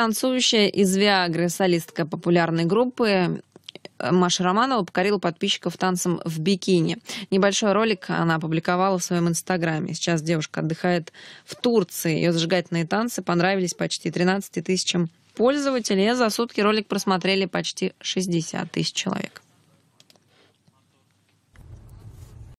Танцующая из Виагры солистка популярной группы э, Маша Романова покорила подписчиков танцем в бикини. Небольшой ролик она опубликовала в своем инстаграме. Сейчас девушка отдыхает в Турции. Ее зажигательные танцы понравились почти 13 тысячам пользователей. За сутки ролик просмотрели почти 60 тысяч человек.